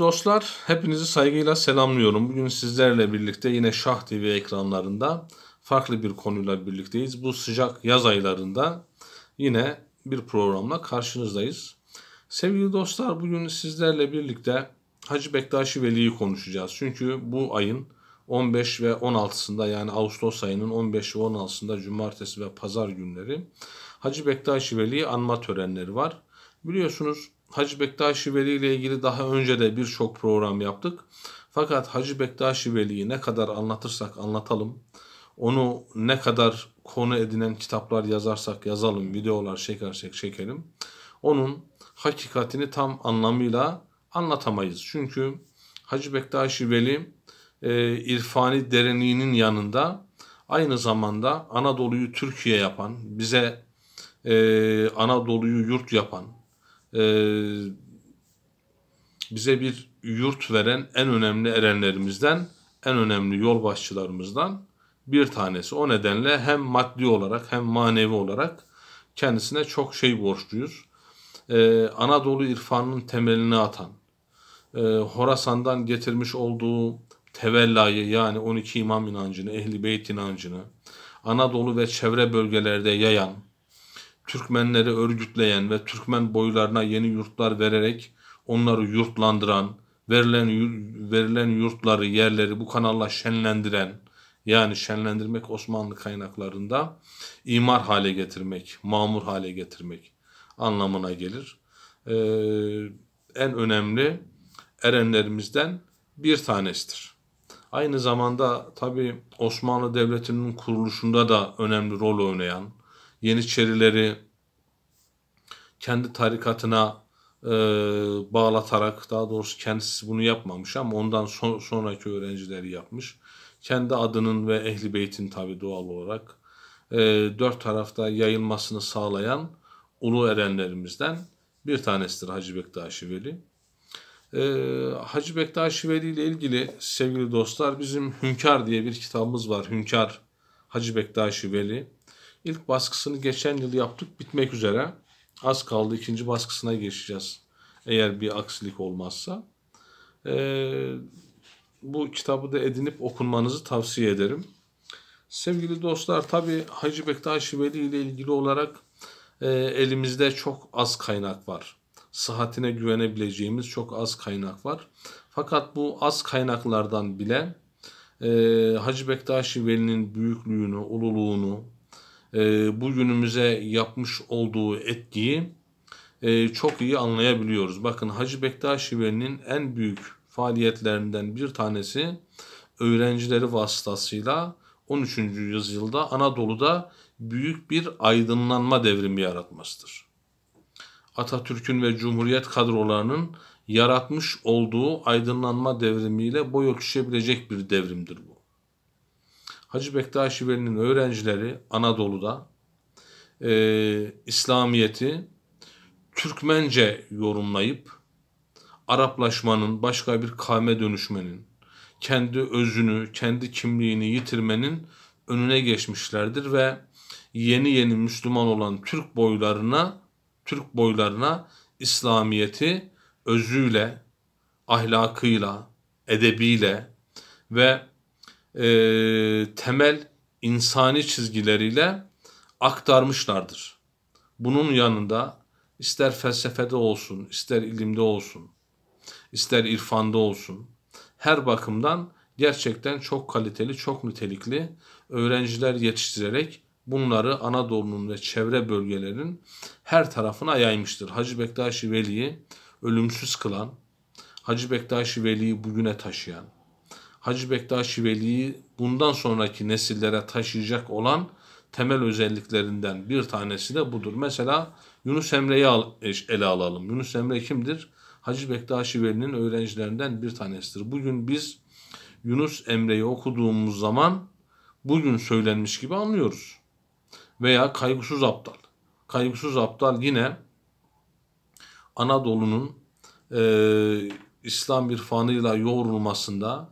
dostlar. Hepinizi saygıyla selamlıyorum. Bugün sizlerle birlikte yine Şah TV ekranlarında farklı bir konuyla birlikteyiz. Bu sıcak yaz aylarında yine bir programla karşınızdayız. Sevgili dostlar bugün sizlerle birlikte Hacı Bektaşi Veli'yi konuşacağız. Çünkü bu ayın 15 ve 16'sında yani Ağustos ayının 15 ve 16'sında cumartesi ve pazar günleri Hacı Bektaşi Veli'yi anma törenleri var. Biliyorsunuz Hacı Bektaşi Veli ile ilgili daha önce de birçok program yaptık. Fakat Hacı Bektaşi Veli'yi ne kadar anlatırsak anlatalım, onu ne kadar konu edinen kitaplar yazarsak yazalım, videolar çekersek çekelim, onun hakikatini tam anlamıyla anlatamayız. Çünkü Hacı Bektaşi Veli e, irfani derinliğinin yanında aynı zamanda Anadolu'yu Türkiye yapan, bize e, Anadolu'yu yurt yapan, e, bize bir yurt veren en önemli erenlerimizden, en önemli yolbaşçılarımızdan bir tanesi. O nedenle hem maddi olarak hem manevi olarak kendisine çok şey borçluyuz. Ee, Anadolu irfanının temelini atan, e, Horasan'dan getirmiş olduğu tevellayı yani 12 imam inancını, ehli beyt inancını Anadolu ve çevre bölgelerde yayan, Türkmenleri örgütleyen ve Türkmen boylarına yeni yurtlar vererek onları yurtlandıran, verilen verilen yurtları, yerleri bu kanalla şenlendiren, yani şenlendirmek Osmanlı kaynaklarında imar hale getirmek, mamur hale getirmek anlamına gelir. Ee, en önemli erenlerimizden bir tanesidir. Aynı zamanda tabi Osmanlı Devleti'nin kuruluşunda da önemli rol oynayan, Yeniçerileri kendi tarikatına e, bağlatarak daha doğrusu kendisi bunu yapmamış ama ondan son, sonraki öğrencileri yapmış. Kendi adının ve ehli beytin tabi doğal olarak e, dört tarafta yayılmasını sağlayan ulu erenlerimizden bir tanesidir Hacı Bektaşi Veli. E, Hacı Bektaşi Veli ile ilgili sevgili dostlar bizim Hünkar diye bir kitabımız var. Hünkar Hacı Bektaşi Veli. İlk baskısını geçen yıl yaptık. Bitmek üzere. Az kaldı ikinci baskısına geçeceğiz. Eğer bir aksilik olmazsa. Ee, bu kitabı da edinip okunmanızı tavsiye ederim. Sevgili dostlar tabi Hacı Bektaş Veli ile ilgili olarak e, elimizde çok az kaynak var. Sıhhatine güvenebileceğimiz çok az kaynak var. Fakat bu az kaynaklardan bile e, Hacı Bektaş Veli'nin büyüklüğünü, ululuğunu, e, bugünümüze yapmış olduğu etkiyi e, çok iyi anlayabiliyoruz. Bakın Hacı Bektaş Veli'nin en büyük faaliyetlerinden bir tanesi öğrencileri vasıtasıyla 13. yüzyılda Anadolu'da büyük bir aydınlanma devrimi yaratmasıdır. Atatürk'ün ve Cumhuriyet kadrolarının yaratmış olduğu aydınlanma devrimiyle boy ölçüşebilecek bir devrimdir bu. Hacı Bektaş Veli'nin öğrencileri Anadolu'da e, İslamiyet'i Türkmence yorumlayıp Araplaşmanın, başka bir kavme dönüşmenin, kendi özünü, kendi kimliğini yitirmenin önüne geçmişlerdir ve yeni yeni Müslüman olan Türk boylarına Türk boylarına İslamiyeti özüyle, ahlakıyla, edebiyle ve e, temel insani çizgileriyle aktarmışlardır. Bunun yanında ister felsefede olsun, ister ilimde olsun, ister irfanda olsun her bakımdan gerçekten çok kaliteli, çok nitelikli öğrenciler yetiştirerek bunları Anadolu'nun ve çevre bölgelerinin her tarafına yaymıştır. Hacı Bektaşi Veli'yi ölümsüz kılan, Hacı Bektaşi Veli'yi bugüne taşıyan, Hacı Bektaş Veli'yi bundan sonraki nesillere taşıyacak olan temel özelliklerinden bir tanesi de budur. Mesela Yunus Emre'yi ele alalım. Yunus Emre kimdir? Hacı Bektaş Veli'nin öğrencilerinden bir tanesidir. Bugün biz Yunus Emre'yi okuduğumuz zaman bugün söylenmiş gibi anlıyoruz. Veya kaygısız aptal. Kaygısız aptal yine Anadolu'nun e, İslam irfanıyla yoğrulmasında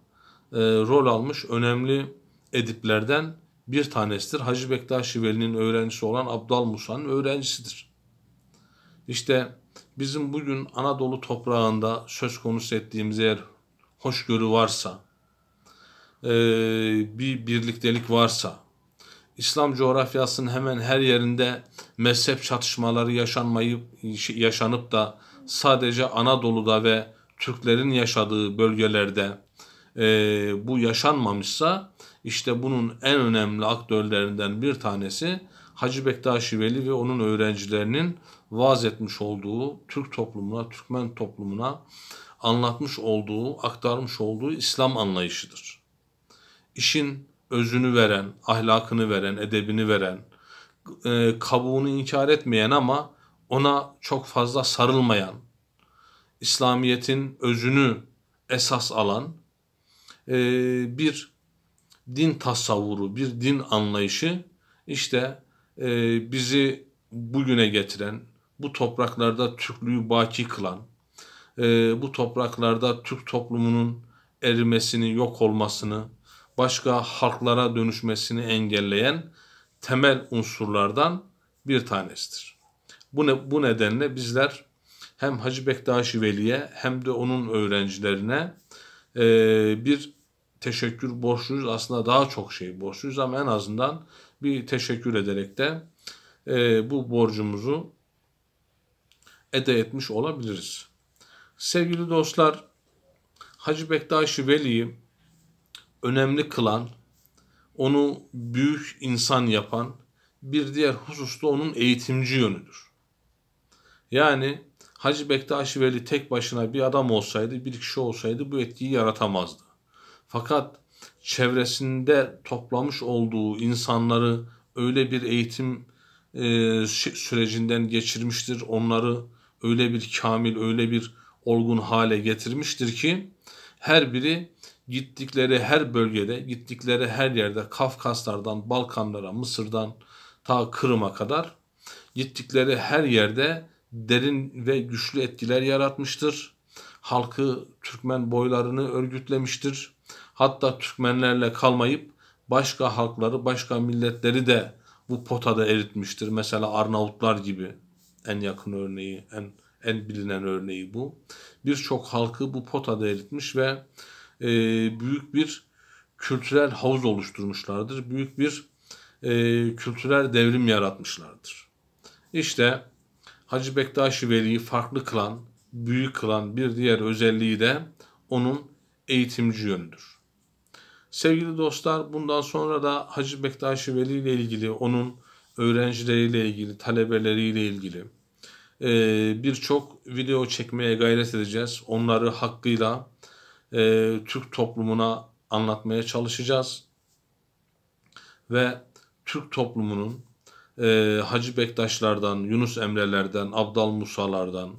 e, rol almış önemli ediplerden bir tanesidir. Hacı Bektaş Veli'nin öğrencisi olan Abdal Musa'nın öğrencisidir. İşte bizim bugün Anadolu toprağında söz konusu ettiğimiz eğer hoşgörü varsa, e, bir birliktelik varsa, İslam coğrafyasının hemen her yerinde mezhep çatışmaları yaşanmayıp şey, yaşanıp da sadece Anadolu'da ve Türklerin yaşadığı bölgelerde e, bu yaşanmamışsa işte bunun en önemli aktörlerinden bir tanesi Hacı Bektaşi Veli ve onun öğrencilerinin vaaz etmiş olduğu Türk toplumuna, Türkmen toplumuna anlatmış olduğu, aktarmış olduğu İslam anlayışıdır. İşin özünü veren, ahlakını veren, edebini veren, e, kabuğunu inkar etmeyen ama ona çok fazla sarılmayan, İslamiyet'in özünü esas alan e, bir din tasavvuru, bir din anlayışı işte e, bizi bugüne getiren, bu topraklarda Türklüğü baki kılan, e, bu topraklarda Türk toplumunun erimesini, yok olmasını, başka halklara dönüşmesini engelleyen temel unsurlardan bir tanesidir. Bu, ne, bu nedenle bizler hem Hacı Bektaşi Veli'ye hem de onun öğrencilerine e, bir teşekkür borçluyuz. Aslında daha çok şey borçluyuz ama en azından bir teşekkür ederek de e, bu borcumuzu ede etmiş olabiliriz. Sevgili dostlar, Hacı Bektaş Veli'yi önemli kılan, onu büyük insan yapan bir diğer hususta onun eğitimci yönüdür. Yani Hacı Bektaş Veli tek başına bir adam olsaydı, bir kişi olsaydı bu etkiyi yaratamazdı. Fakat çevresinde toplamış olduğu insanları öyle bir eğitim e, sürecinden geçirmiştir. Onları öyle bir kamil, öyle bir olgun hale getirmiştir ki her biri gittikleri her bölgede, gittikleri her yerde Kafkaslardan, Balkanlara, Mısır'dan ta Kırım'a kadar gittikleri her yerde derin ve güçlü etkiler yaratmıştır. Halkı Türkmen boylarını örgütlemiştir. Hatta Türkmenlerle kalmayıp başka halkları, başka milletleri de bu potada eritmiştir. Mesela Arnavutlar gibi en yakın örneği, en en bilinen örneği bu. Birçok halkı bu potada eritmiş ve e, büyük bir kültürel havuz oluşturmuşlardır. Büyük bir e, kültürel devrim yaratmışlardır. İşte Hacı Bektaşi Veli'yi farklı kılan, büyük kılan bir diğer özelliği de onun eğitimci yönüdür. Sevgili dostlar bundan sonra da Hacı Bektaşi Veli ile ilgili, onun öğrencileriyle ilgili, talebeleriyle ilgili e, birçok video çekmeye gayret edeceğiz. Onları hakkıyla e, Türk toplumuna anlatmaya çalışacağız. Ve Türk toplumunun e, Hacı Bektaşlardan, Yunus Emrelerden, Abdal Musalardan,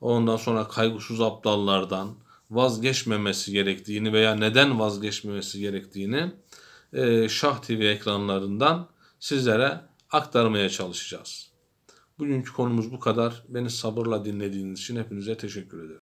ondan sonra Kaygısız Abdallardan, vazgeçmemesi gerektiğini veya neden vazgeçmemesi gerektiğini e, Şah TV ekranlarından sizlere aktarmaya çalışacağız. Bugünkü konumuz bu kadar. Beni sabırla dinlediğiniz için hepinize teşekkür ederim.